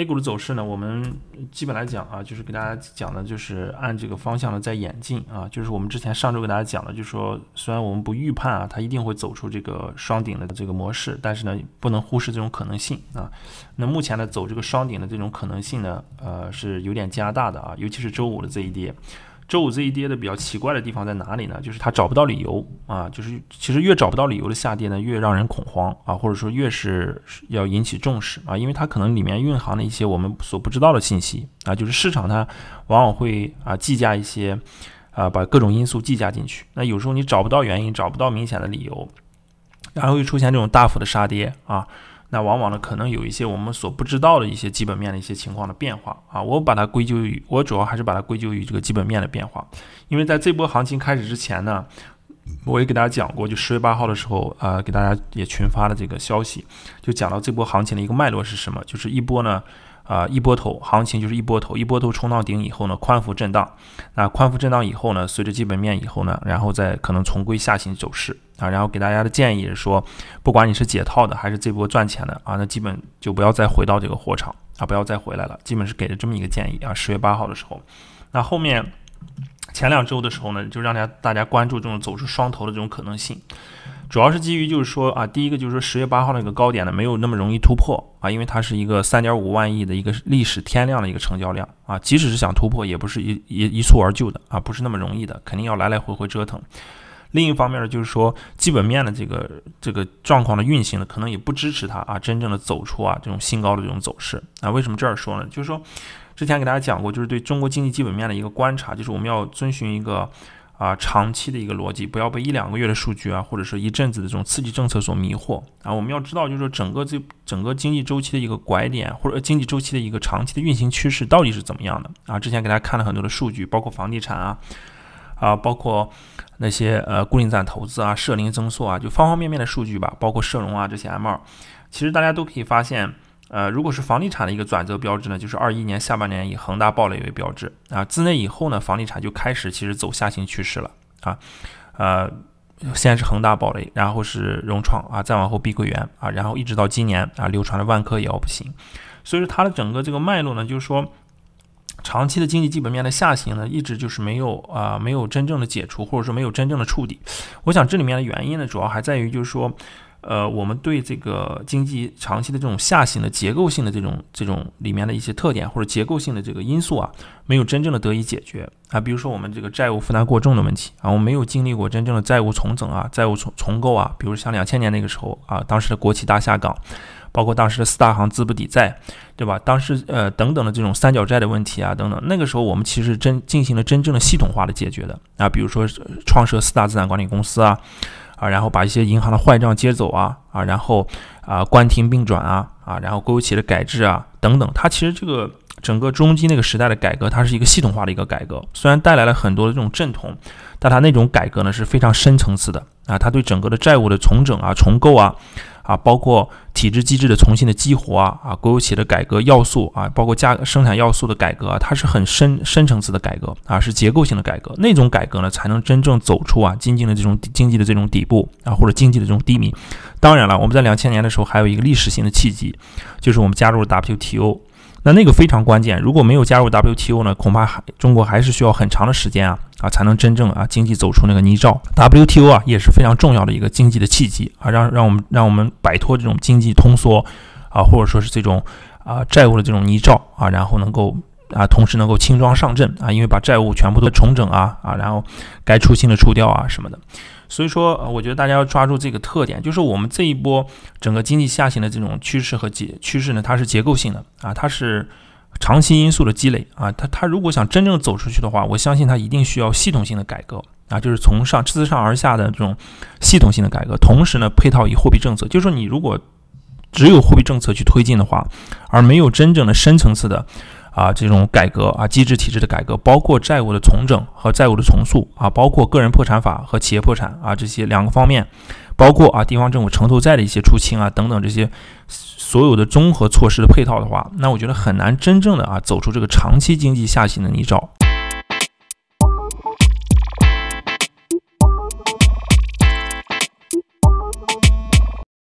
A 股的走势呢，我们基本来讲啊，就是给大家讲的，就是按这个方向呢在演进啊，就是我们之前上周给大家讲的，就是说虽然我们不预判啊，它一定会走出这个双顶的这个模式，但是呢，不能忽视这种可能性啊。那目前呢，走这个双顶的这种可能性呢，呃，是有点加大的啊，尤其是周五的这一跌。周五这一跌的比较奇怪的地方在哪里呢？就是它找不到理由啊，就是其实越找不到理由的下跌呢，越让人恐慌啊，或者说越是要引起重视啊，因为它可能里面蕴含了一些我们所不知道的信息啊，就是市场它往往会啊计价一些啊把各种因素计价进去，那有时候你找不到原因，找不到明显的理由，然后又出现这种大幅的杀跌啊。那往往呢，可能有一些我们所不知道的一些基本面的一些情况的变化啊，我把它归咎于，我主要还是把它归咎于这个基本面的变化，因为在这波行情开始之前呢，我也给大家讲过，就十月八号的时候啊，给大家也群发了这个消息，就讲到这波行情的一个脉络是什么，就是一波呢。啊，一波头行情就是一波头，一波头冲到顶以后呢，宽幅震荡。那宽幅震荡以后呢，随着基本面以后呢，然后再可能重归下行走势啊。然后给大家的建议是说，不管你是解套的还是这波赚钱的啊，那基本就不要再回到这个货场啊，不要再回来了，基本是给了这么一个建议啊。十月八号的时候，那后面前两周的时候呢，就让大家大家关注这种走出双头的这种可能性。主要是基于，就是说啊，第一个就是说十月八号那个高点呢，没有那么容易突破啊，因为它是一个三点五万亿的一个历史天量的一个成交量啊，即使是想突破，也不是一一一蹴而就的啊，不是那么容易的，肯定要来来回回折腾。另一方面呢，就是说基本面的这个这个状况的运行呢，可能也不支持它啊，真正的走出啊这种新高的这种走势啊。为什么这样说呢？就是说之前给大家讲过，就是对中国经济基本面的一个观察，就是我们要遵循一个。啊，长期的一个逻辑，不要被一两个月的数据啊，或者是一阵子的这种刺激政策所迷惑啊。我们要知道，就是整个这整个经济周期的一个拐点，或者经济周期的一个长期的运行趋势到底是怎么样的啊？之前给大家看了很多的数据，包括房地产啊，啊，包括那些呃固定资产投资啊、社零增速啊，就方方面面的数据吧，包括社融啊这些 m 二，其实大家都可以发现。呃，如果是房地产的一个转折标志呢，就是二一年下半年以恒大暴雷为标志啊，自那以后呢，房地产就开始其实走下行趋势了啊，呃，先是恒大暴雷，然后是融创啊，再往后碧桂园啊，然后一直到今年啊，流传了万科也要不行，所以说它的整个这个脉络呢，就是说长期的经济基本面的下行呢，一直就是没有啊，没有真正的解除或者说没有真正的触底，我想这里面的原因呢，主要还在于就是说。呃，我们对这个经济长期的这种下行的结构性的这种这种里面的一些特点或者结构性的这个因素啊，没有真正的得以解决啊。比如说我们这个债务负担过重的问题啊，我们没有经历过真正的债务重整啊、债务重重构啊。比如像两千年那个时候啊，当时的国企大下岗，包括当时的四大行资不抵债，对吧？当时呃等等的这种三角债的问题啊等等，那个时候我们其实真进行了真正的系统化的解决的啊。比如说创设四大资产管理公司啊。啊，然后把一些银行的坏账接走啊，啊，然后啊关停并转啊，啊，然后国有企业的改制啊，等等。它其实这个整个中基那个时代的改革，它是一个系统化的一个改革。虽然带来了很多的这种阵痛，但它那种改革呢是非常深层次的啊。它对整个的债务的重整啊、重构啊。啊，包括体制机制的重新的激活啊，啊，国有企业的改革要素啊，包括价生产要素的改革啊，它是很深深层次的改革啊，是结构性的改革，那种改革呢，才能真正走出啊，经济的这种经济的这种底部啊，或者经济的这种低迷。当然了，我们在两千年的时候还有一个历史性的契机，就是我们加入了 WTO。那那个非常关键，如果没有加入 WTO 呢，恐怕还中国还是需要很长的时间啊啊，才能真正啊经济走出那个泥沼。WTO 啊也是非常重要的一个经济的契机啊，让让我们让我们摆脱这种经济通缩啊，或者说是这种啊债务的这种泥沼啊，然后能够。啊，同时能够轻装上阵啊，因为把债务全部都重整啊啊，然后该出清的出掉啊什么的。所以说，我觉得大家要抓住这个特点，就是我们这一波整个经济下行的这种趋势和结趋势呢，它是结构性的啊，它是长期因素的积累啊。它它如果想真正走出去的话，我相信它一定需要系统性的改革啊，就是从上自上而下的这种系统性的改革，同时呢配套以货币政策。就是说，你如果只有货币政策去推进的话，而没有真正的深层次的。啊，这种改革啊，机制体制的改革，包括债务的重整和债务的重塑啊，包括个人破产法和企业破产啊，这些两个方面，包括啊地方政府城投债的一些出清啊，等等这些所有的综合措施的配套的话，那我觉得很难真正的啊走出这个长期经济下行的泥沼。